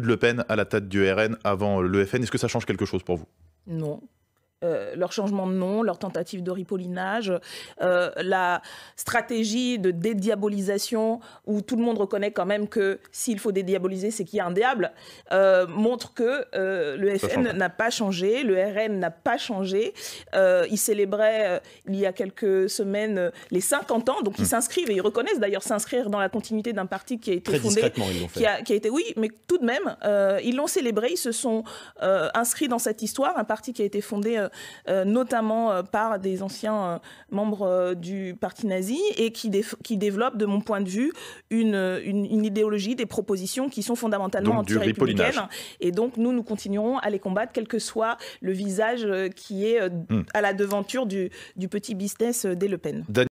de Le Pen à la tête du RN avant le FN. Est-ce que ça change quelque chose pour vous Non, euh, leur changement de nom, leur tentative de ripollinage, euh, la stratégie de dédiabolisation où tout le monde reconnaît quand même que s'il faut dédiaboliser, c'est qu'il y a un diable, euh, montre que le FN n'a pas changé, le RN n'a pas changé. ils célébraient il y a quelques semaines les 50 ans, donc ils hmm. s'inscrivent et ils reconnaissent d'ailleurs s'inscrire dans la continuité d'un parti qui a été fondé, Qui, a, qui, a, été, oui, mais tout de même, ils l'ont célébré, ils se sont inscrits dans cette histoire, un parti qui a été fondé euh, euh, notamment euh, par des anciens membres du parti nazi, et qui, qui développent, de mon point de vue, une, idéologie, des propositions qui sont fondamentalement anti-républicaines. Et donc, nous, nous continuerons à les combattre, quel que soit le visage qui est hmm. à la devanture du, petit business des Le Pen.